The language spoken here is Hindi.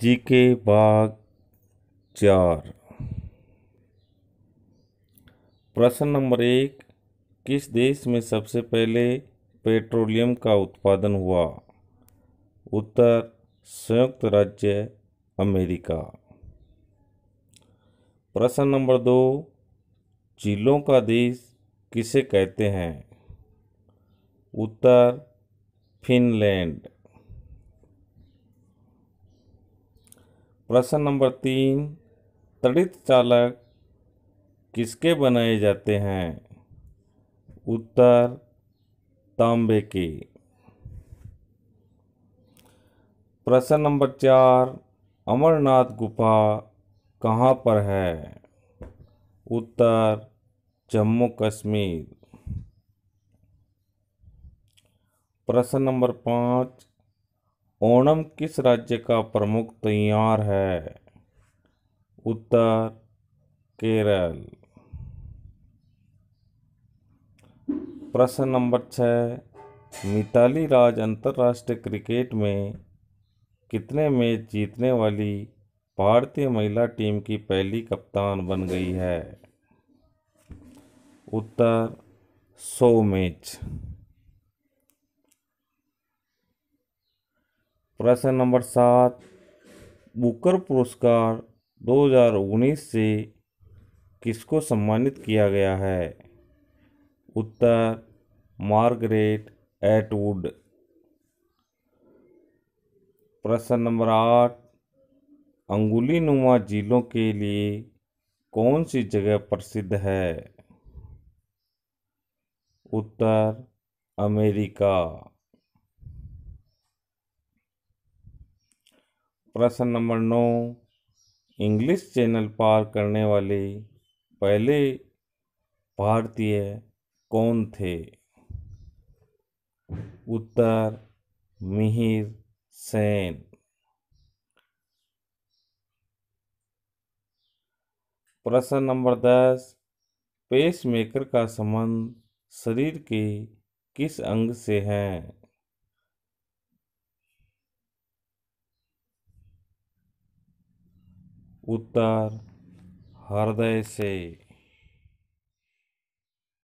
जी के भाग चार प्रश्न नंबर एक किस देश में सबसे पहले पेट्रोलियम का उत्पादन हुआ उत्तर संयुक्त राज्य अमेरिका प्रश्न नंबर दो झीलों का देश किसे कहते हैं उत्तर फिनलैंड प्रश्न नंबर तीन तड़ित चालक किसके बनाए जाते हैं उत्तर तांबे के प्रश्न नंबर चार अमरनाथ गुफा कहाँ पर है उत्तर जम्मू कश्मीर प्रश्न नंबर पाँच ओणम किस राज्य का प्रमुख त्यौहार है उत्तर केरल प्रश्न नंबर छः मिताली राज अंतर्राष्ट्रीय क्रिकेट में कितने मैच जीतने वाली भारतीय महिला टीम की पहली कप्तान बन गई है उत्तर सौ मैच प्रश्न नंबर सात बुकर पुरस्कार 2019 से किसको सम्मानित किया गया है उत्तर मार्गरेट एटवुड प्रश्न नंबर आठ अंगुली नुमा जिलों के लिए कौन सी जगह प्रसिद्ध है उत्तर अमेरिका प्रश्न नंबर नौ इंग्लिश चैनल पार करने वाले पहले भारतीय कौन थे उत्तर मिहिर सेन प्रश्न नंबर दस पेसमेकर का संबंध शरीर के किस अंग से है उत्तर हृदय से